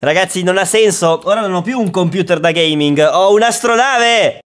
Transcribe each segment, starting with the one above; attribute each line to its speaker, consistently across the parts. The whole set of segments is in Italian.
Speaker 1: Ragazzi, non ha senso. Ora non ho più un computer da gaming, ho un'astronave!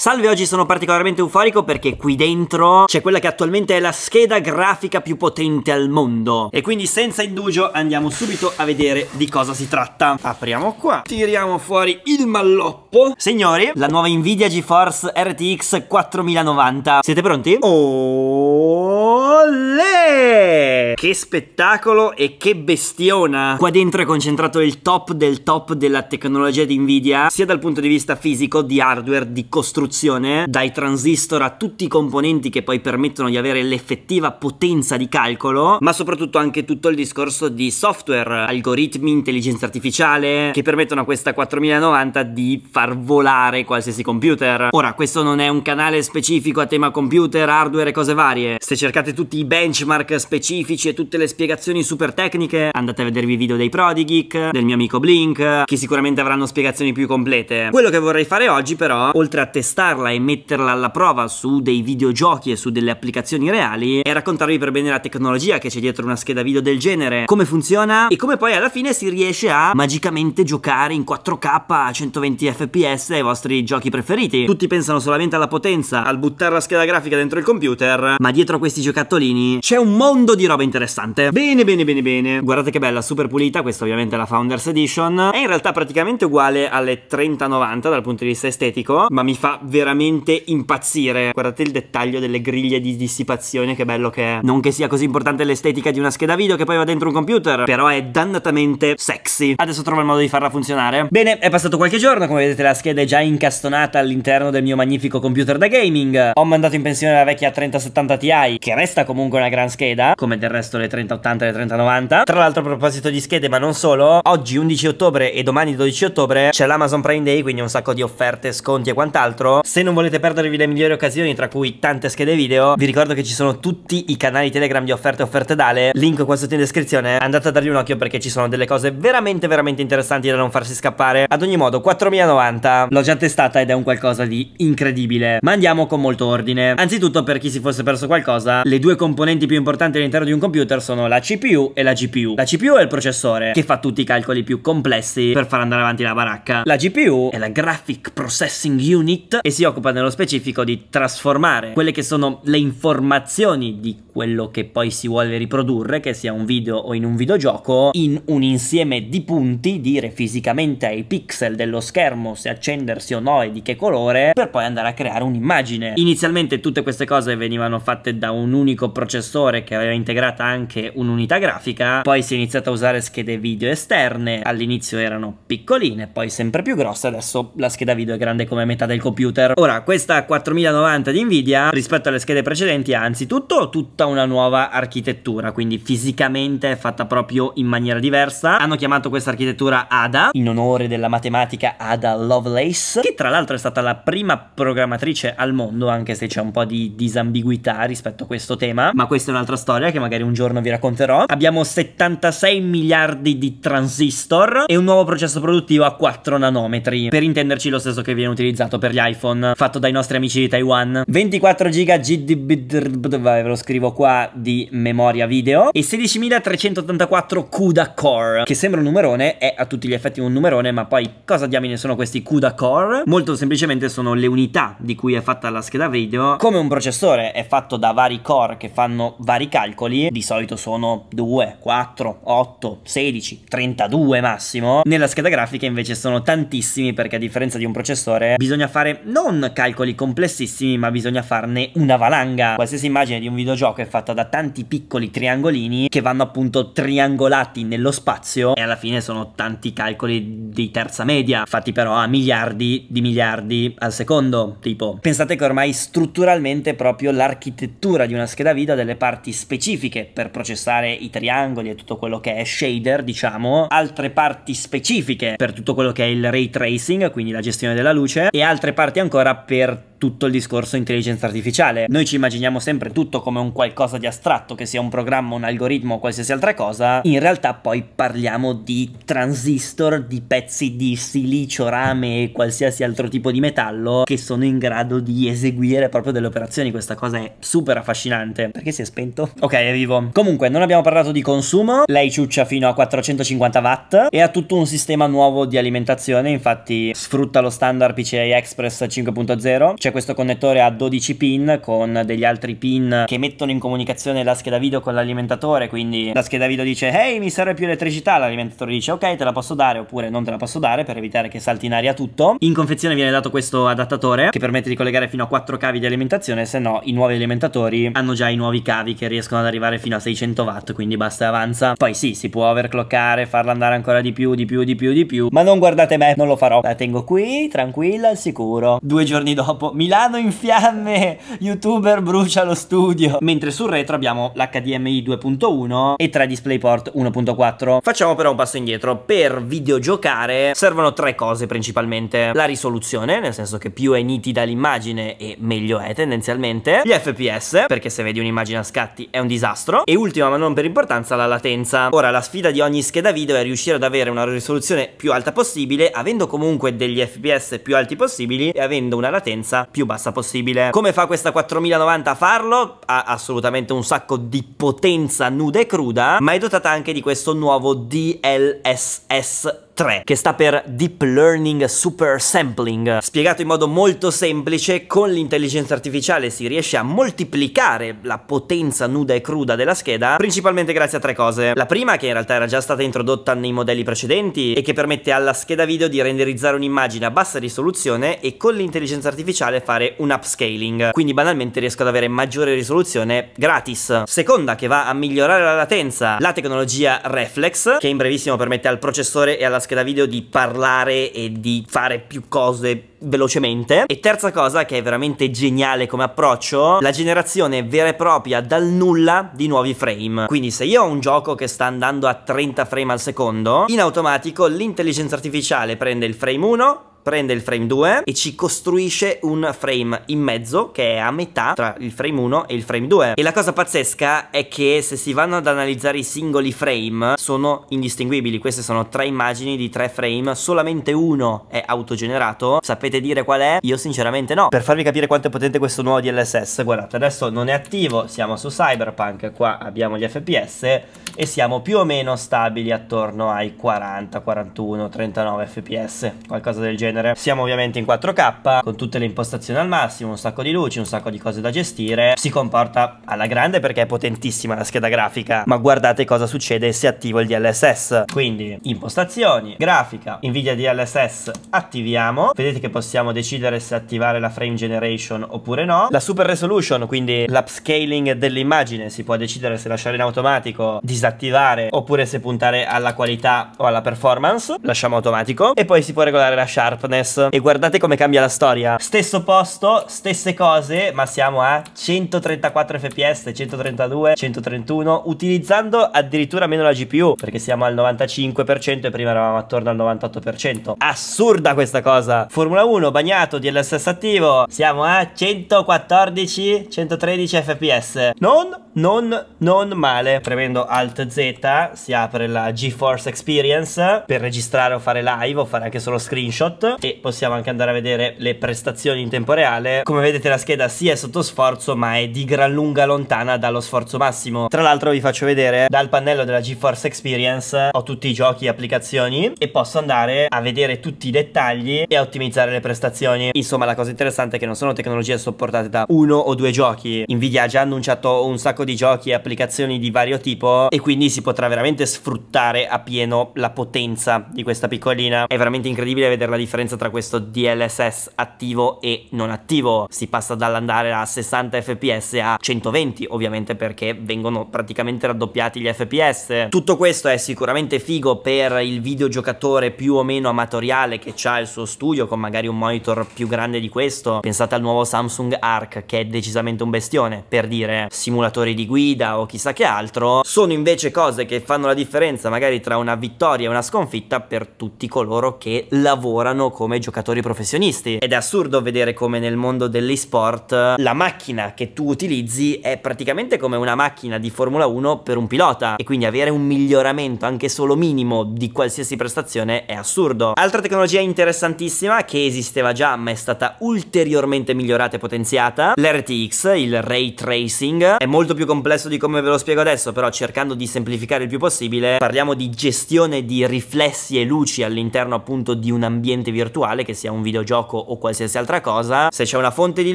Speaker 1: Salve, oggi sono particolarmente euforico perché qui dentro c'è quella che attualmente è la scheda grafica più potente al mondo. E quindi senza indugio andiamo subito a vedere di cosa si tratta. Apriamo qua, tiriamo fuori il malloppo. Signori, la nuova Nvidia GeForce RTX 4090. Siete pronti? Olè! Che spettacolo e che bestiona! Qua dentro è concentrato il top del top della tecnologia di Nvidia, sia dal punto di vista fisico, di hardware, di costruzione risoluzione, dai transistor a tutti i componenti che poi permettono di avere l'effettiva potenza di calcolo, ma soprattutto anche tutto il discorso di software, algoritmi, intelligenza artificiale, che permettono a questa 4090 di far volare qualsiasi computer. Ora, questo non è un canale specifico a tema computer, hardware e cose varie. Se cercate tutti i benchmark specifici e tutte le spiegazioni super tecniche, andate a vedervi i video dei Prodi del mio amico Blink, che sicuramente avranno spiegazioni più complete. Quello che vorrei fare oggi però, oltre a testare testarla e metterla alla prova su dei videogiochi e su delle applicazioni reali e raccontarvi per bene la tecnologia che c'è dietro una scheda video del genere, come funziona e come poi alla fine si riesce a magicamente giocare in 4K a 120 fps ai vostri giochi preferiti. Tutti pensano solamente alla potenza, al buttare la scheda grafica dentro il computer, ma dietro questi giocattolini c'è un mondo di roba interessante. Bene, bene, bene, bene. Guardate che bella, super pulita, questa ovviamente è la Founders Edition. È in realtà praticamente uguale alle 3090 dal punto di vista estetico, ma mi fa veramente impazzire. Guardate il dettaglio delle griglie di dissipazione, che bello che è. Non che sia così importante l'estetica di una scheda video che poi va dentro un computer, però è dannatamente sexy. Adesso trovo il modo di farla funzionare. Bene, è passato qualche giorno, come vedete la scheda è già incastonata all'interno del mio magnifico computer da gaming. Ho mandato in pensione la vecchia 3070 Ti, che resta comunque una gran scheda, come del resto le 3080 e le 3090. Tra l'altro a proposito di schede, ma non solo, oggi 11 ottobre e domani 12 ottobre c'è l'Amazon Prime Day, quindi un sacco di offerte, sconti e quant'altro se non volete perdervi le migliori occasioni, tra cui tante schede video, vi ricordo che ci sono tutti i canali Telegram di offerte e offerte d'ale, link qua sotto in descrizione, andate a dargli un occhio perché ci sono delle cose veramente veramente interessanti da non farsi scappare. Ad ogni modo, 4090 l'ho già testata ed è un qualcosa di incredibile, ma andiamo con molto ordine. Anzitutto, per chi si fosse perso qualcosa, le due componenti più importanti all'interno di un computer sono la CPU e la GPU. La CPU è il processore che fa tutti i calcoli più complessi per far andare avanti la baracca. La GPU è la Graphic Processing Unit si occupa nello specifico di trasformare quelle che sono le informazioni di quello che poi si vuole riprodurre, che sia un video o in un videogioco, in un insieme di punti, dire fisicamente ai pixel dello schermo se accendersi o no e di che colore, per poi andare a creare un'immagine. Inizialmente tutte queste cose venivano fatte da un unico processore che aveva integrata anche un'unità grafica, poi si è iniziato a usare schede video esterne, all'inizio erano piccoline, poi sempre più grosse, adesso la scheda video è grande come metà del computer. Ora, questa 4090 di Nvidia rispetto alle schede precedenti ha anzitutto tutta una nuova architettura, quindi fisicamente è fatta proprio in maniera diversa. Hanno chiamato questa architettura Ada, in onore della matematica Ada Lovelace, che tra l'altro è stata la prima programmatrice al mondo, anche se c'è un po' di disambiguità rispetto a questo tema, ma questa è un'altra storia che magari un giorno vi racconterò. Abbiamo 76 miliardi di transistor e un nuovo processo produttivo a 4 nanometri, per intenderci lo stesso che viene utilizzato per gli iPhone, fatto dai nostri amici di Taiwan. 24 giga GDB, ve lo scrivo qua di memoria video e 16.384 CUDA core, che sembra un numerone, è a tutti gli effetti un numerone, ma poi cosa diamine sono questi CUDA core? Molto semplicemente sono le unità di cui è fatta la scheda video. Come un processore è fatto da vari core che fanno vari calcoli, di solito sono 2, 4, 8, 16, 32 massimo. Nella scheda grafica invece sono tantissimi perché a differenza di un processore bisogna fare non calcoli complessissimi, ma bisogna farne una valanga. Qualsiasi immagine di un videogioco che è fatta da tanti piccoli triangolini che vanno appunto triangolati nello spazio e alla fine sono tanti calcoli di terza media, fatti però a miliardi di miliardi al secondo, tipo. Pensate che ormai strutturalmente proprio l'architettura di una scheda video ha delle parti specifiche per processare i triangoli e tutto quello che è shader, diciamo, altre parti specifiche per tutto quello che è il ray tracing, quindi la gestione della luce, e altre parti ancora per tutto il discorso intelligenza artificiale. Noi ci immaginiamo sempre tutto come un qualcosa di astratto, che sia un programma, un algoritmo o qualsiasi altra cosa, in realtà poi parliamo di transistor, di pezzi di silicio, rame e qualsiasi altro tipo di metallo che sono in grado di eseguire proprio delle operazioni. Questa cosa è super affascinante. Perché si è spento? Ok, è vivo. Comunque, non abbiamo parlato di consumo, lei ciuccia fino a 450 watt e ha tutto un sistema nuovo di alimentazione, infatti sfrutta lo standard PCI Express 5.0. C'è c'è questo connettore a 12 pin con degli altri pin che mettono in comunicazione la scheda video con l'alimentatore, quindi la scheda video dice "Ehi, hey, mi serve più elettricità", l'alimentatore dice "Ok, te la posso dare" oppure "Non te la posso dare" per evitare che salti in aria tutto. In confezione viene dato questo adattatore che permette di collegare fino a 4 cavi di alimentazione, se no i nuovi alimentatori hanno già i nuovi cavi che riescono ad arrivare fino a 600 watt, quindi basta e avanza. Poi sì, si può overclockare, farla andare ancora di più, di più, di più, di più, ma non guardate me, non lo farò. La tengo qui, tranquilla, al sicuro. Due giorni dopo Milano in fiamme, youtuber brucia lo studio. Mentre sul retro abbiamo l'HDMI 2.1 e 3 DisplayPort 1.4. Facciamo però un passo indietro. Per videogiocare servono tre cose principalmente. La risoluzione, nel senso che più è nitida l'immagine e meglio è tendenzialmente. Gli FPS, perché se vedi un'immagine a scatti è un disastro. E ultima ma non per importanza la latenza. Ora la sfida di ogni scheda video è riuscire ad avere una risoluzione più alta possibile, avendo comunque degli FPS più alti possibili e avendo una latenza più bassa possibile. Come fa questa 4090 a farlo? Ha assolutamente un sacco di potenza nuda e cruda, ma è dotata anche di questo nuovo DLSS 3, che sta per Deep Learning Super Sampling. Spiegato in modo molto semplice, con l'intelligenza artificiale si riesce a moltiplicare la potenza nuda e cruda della scheda, principalmente grazie a tre cose. La prima, che in realtà era già stata introdotta nei modelli precedenti e che permette alla scheda video di renderizzare un'immagine a bassa risoluzione e con l'intelligenza artificiale fare un upscaling, quindi banalmente riesco ad avere maggiore risoluzione gratis. Seconda, che va a migliorare la latenza, la tecnologia Reflex, che in brevissimo permette al processore e alla scheda scheda video di parlare e di fare più cose velocemente. E terza cosa, che è veramente geniale come approccio, la generazione vera e propria dal nulla di nuovi frame. Quindi se io ho un gioco che sta andando a 30 frame al secondo, in automatico l'intelligenza artificiale prende il frame 1, prende il frame 2 e ci costruisce un frame in mezzo che è a metà tra il frame 1 e il frame 2 e la cosa pazzesca è che se si vanno ad analizzare i singoli frame sono indistinguibili queste sono tre immagini di tre frame solamente uno è autogenerato sapete dire qual è? io sinceramente no per farvi capire quanto è potente questo nuovo DLSS guardate adesso non è attivo siamo su Cyberpunk qua abbiamo gli FPS e siamo più o meno stabili attorno ai 40, 41, 39 fps, qualcosa del genere. Siamo ovviamente in 4K con tutte le impostazioni al massimo, un sacco di luci, un sacco di cose da gestire. Si comporta alla grande perché è potentissima la scheda grafica, ma guardate cosa succede se attivo il DLSS. Quindi impostazioni, grafica, Nvidia DLSS attiviamo. Vedete che possiamo decidere se attivare la frame generation oppure no. La super resolution, quindi l'upscaling dell'immagine, si può decidere se lasciare in automatico, disattivare disattivare oppure se puntare alla qualità o alla performance, lasciamo automatico e poi si può regolare la sharpness e guardate come cambia la storia. Stesso posto, stesse cose, ma siamo a 134 fps, 132, 131 utilizzando addirittura meno la GPU perché siamo al 95% e prima eravamo attorno al 98%. Assurda questa cosa. Formula 1 bagnato DLSS attivo, siamo a 114 113 fps. Non non non male. Premendo al Alt Z si apre la GeForce Experience per registrare o fare live o fare anche solo screenshot e possiamo anche andare a vedere le prestazioni in tempo reale. Come vedete la scheda si sì, è sotto sforzo ma è di gran lunga lontana dallo sforzo massimo. Tra l'altro vi faccio vedere dal pannello della GeForce Experience ho tutti i giochi e applicazioni e posso andare a vedere tutti i dettagli e a ottimizzare le prestazioni. Insomma la cosa interessante è che non sono tecnologie supportate da uno o due giochi. Nvidia ha già annunciato un sacco di giochi e applicazioni di vario tipo e quindi si potrà veramente sfruttare a pieno la potenza di questa piccolina. È veramente incredibile vedere la differenza tra questo DLSS attivo e non attivo. Si passa dall'andare a 60 fps a 120 ovviamente perché vengono praticamente raddoppiati gli fps. Tutto questo è sicuramente figo per il videogiocatore più o meno amatoriale che ha il suo studio con magari un monitor più grande di questo. Pensate al nuovo Samsung Arc che è decisamente un bestione per dire simulatori di guida o chissà che altro. Sono invece invece cose che fanno la differenza magari tra una vittoria e una sconfitta per tutti coloro che lavorano come giocatori professionisti. Ed è assurdo vedere come nel mondo dell'esport la macchina che tu utilizzi è praticamente come una macchina di Formula 1 per un pilota e quindi avere un miglioramento anche solo minimo di qualsiasi prestazione è assurdo. Altra tecnologia interessantissima che esisteva già ma è stata ulteriormente migliorata e potenziata, l'RTX, il ray tracing, è molto più complesso di come ve lo spiego adesso però cercando di di semplificare il più possibile, parliamo di gestione di riflessi e luci all'interno appunto di un ambiente virtuale, che sia un videogioco o qualsiasi altra cosa. Se c'è una fonte di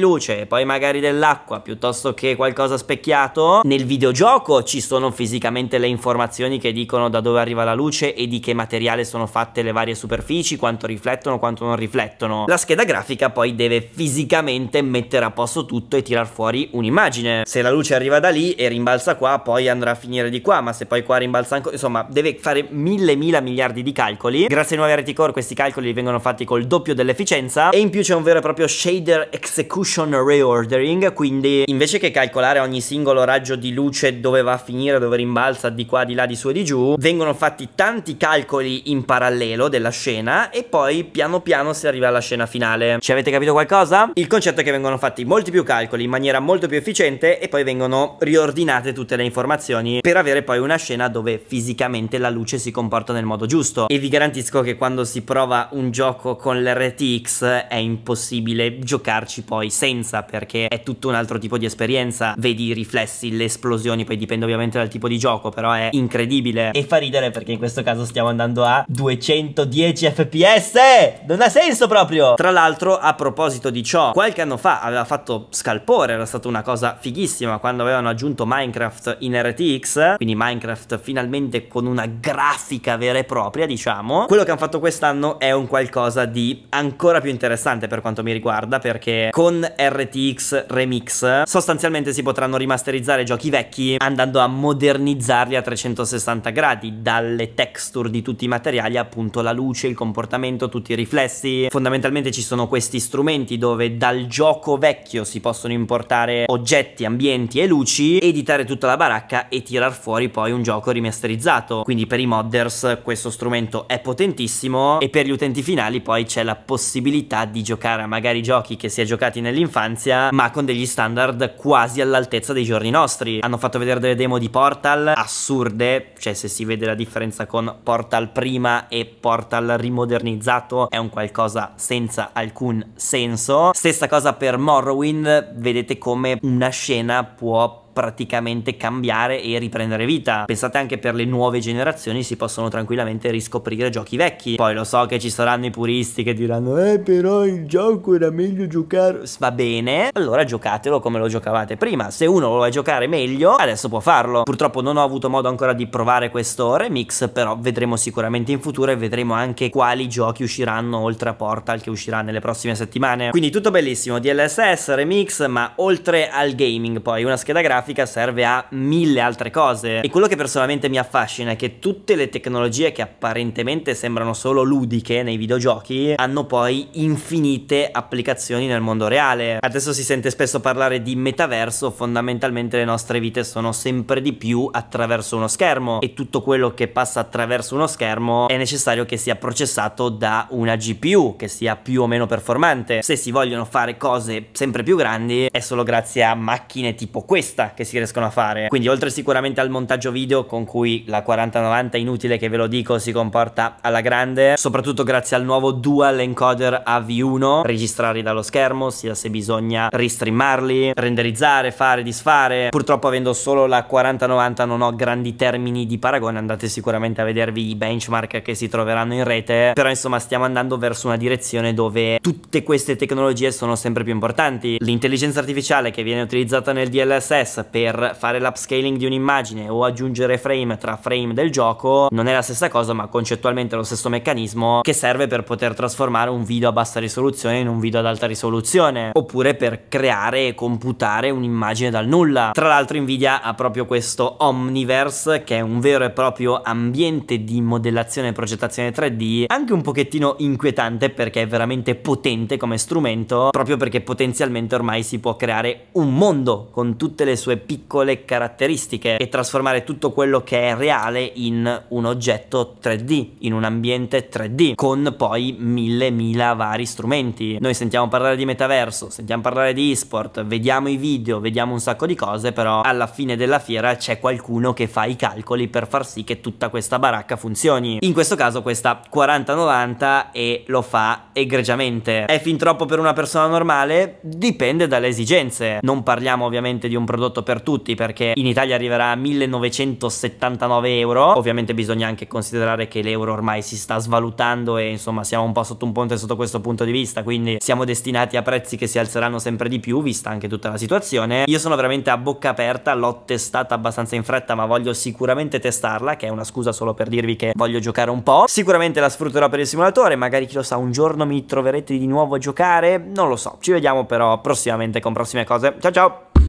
Speaker 1: luce e poi magari dell'acqua piuttosto che qualcosa specchiato, nel videogioco ci sono fisicamente le informazioni che dicono da dove arriva la luce e di che materiale sono fatte le varie superfici, quanto riflettono, quanto non riflettono. La scheda grafica poi deve fisicamente mettere a posto tutto e tirar fuori un'immagine. Se la luce arriva da lì e rimbalza qua, poi andrà a finire di qua, qua, ma se poi qua rimbalza ancora, insomma, deve fare mille mila miliardi di calcoli. Grazie ai nuovi Arity Core questi calcoli vengono fatti col doppio dell'efficienza e in più c'è un vero e proprio shader execution reordering, quindi invece che calcolare ogni singolo raggio di luce dove va a finire, dove rimbalza di qua, di là, di su e di giù, vengono fatti tanti calcoli in parallelo della scena e poi piano piano si arriva alla scena finale. Ci avete capito qualcosa? Il concetto è che vengono fatti molti più calcoli in maniera molto più efficiente e poi vengono riordinate tutte le informazioni per avere poi una scena dove fisicamente la luce si comporta nel modo giusto e vi garantisco che quando si prova un gioco con l'RTX è impossibile giocarci poi senza perché è tutto un altro tipo di esperienza, vedi i riflessi, le esplosioni, poi dipende ovviamente dal tipo di gioco, però è incredibile e fa ridere perché in questo caso stiamo andando a 210 fps, non ha senso proprio! Tra l'altro a proposito di ciò, qualche anno fa aveva fatto scalpore, era stata una cosa fighissima quando avevano aggiunto Minecraft in RTX, quindi Minecraft finalmente con una grafica vera e propria, diciamo, quello che hanno fatto quest'anno è un qualcosa di ancora più interessante per quanto mi riguarda, perché con RTX Remix sostanzialmente si potranno rimasterizzare giochi vecchi andando a modernizzarli a 360 gradi, dalle texture di tutti i materiali, appunto la luce, il comportamento, tutti i riflessi. Fondamentalmente ci sono questi strumenti dove dal gioco vecchio si possono importare oggetti, ambienti e luci, editare tutta la baracca e tirar fuori fuori poi un gioco rimasterizzato. Quindi per i modders questo strumento è potentissimo e per gli utenti finali poi c'è la possibilità di giocare a magari giochi che si è giocati nell'infanzia ma con degli standard quasi all'altezza dei giorni nostri. Hanno fatto vedere delle demo di Portal assurde, cioè se si vede la differenza con Portal prima e Portal rimodernizzato è un qualcosa senza alcun senso. Stessa cosa per Morrowind, vedete come una scena può praticamente cambiare e riprendere vita. Pensate anche per le nuove generazioni si possono tranquillamente riscoprire giochi vecchi. Poi lo so che ci saranno i puristi che diranno eh però il gioco era meglio giocare. Va bene, allora giocatelo come lo giocavate prima. Se uno lo vuole giocare meglio adesso può farlo. Purtroppo non ho avuto modo ancora di provare questo remix però vedremo sicuramente in futuro e vedremo anche quali giochi usciranno oltre a Portal che uscirà nelle prossime settimane. Quindi tutto bellissimo, DLSS, remix ma oltre al gaming poi una scheda grafica grafica serve a mille altre cose e quello che personalmente mi affascina è che tutte le tecnologie che apparentemente sembrano solo ludiche nei videogiochi hanno poi infinite applicazioni nel mondo reale. Adesso si sente spesso parlare di metaverso, fondamentalmente le nostre vite sono sempre di più attraverso uno schermo e tutto quello che passa attraverso uno schermo è necessario che sia processato da una GPU che sia più o meno performante. Se si vogliono fare cose sempre più grandi è solo grazie a macchine tipo questa che si riescono a fare. Quindi oltre sicuramente al montaggio video con cui la 4090 inutile che ve lo dico si comporta alla grande, soprattutto grazie al nuovo dual encoder AV1, registrarli dallo schermo, sia se bisogna ristreamarli, renderizzare, fare, disfare. Purtroppo avendo solo la 4090 non ho grandi termini di paragone, andate sicuramente a vedervi i benchmark che si troveranno in rete, però insomma stiamo andando verso una direzione dove tutte queste tecnologie sono sempre più importanti. L'intelligenza artificiale che viene utilizzata nel DLSS per fare l'upscaling di un'immagine o aggiungere frame tra frame del gioco non è la stessa cosa ma concettualmente è lo stesso meccanismo che serve per poter trasformare un video a bassa risoluzione in un video ad alta risoluzione oppure per creare e computare un'immagine dal nulla. Tra l'altro Nvidia ha proprio questo Omniverse che è un vero e proprio ambiente di modellazione e progettazione 3D anche un pochettino inquietante perché è veramente potente come strumento proprio perché potenzialmente ormai si può creare un mondo con tutte le sue sue piccole caratteristiche e trasformare tutto quello che è reale in un oggetto 3D, in un ambiente 3D, con poi mille, mila vari strumenti. Noi sentiamo parlare di metaverso, sentiamo parlare di esport, vediamo i video, vediamo un sacco di cose, però alla fine della fiera c'è qualcuno che fa i calcoli per far sì che tutta questa baracca funzioni. In questo caso questa 4090 e lo fa egregiamente. È fin troppo per una persona normale? Dipende dalle esigenze. Non parliamo ovviamente di un prodotto prodotto per tutti perché in Italia arriverà a 1979 euro ovviamente bisogna anche considerare che l'euro ormai si sta svalutando e insomma siamo un po' sotto un ponte sotto questo punto di vista quindi siamo destinati a prezzi che si alzeranno sempre di più vista anche tutta la situazione io sono veramente a bocca aperta l'ho testata abbastanza in fretta ma voglio sicuramente testarla che è una scusa solo per dirvi che voglio giocare un po' sicuramente la sfrutterò per il simulatore magari chi lo sa un giorno mi troverete di nuovo a giocare non lo so ci vediamo però prossimamente con prossime cose ciao ciao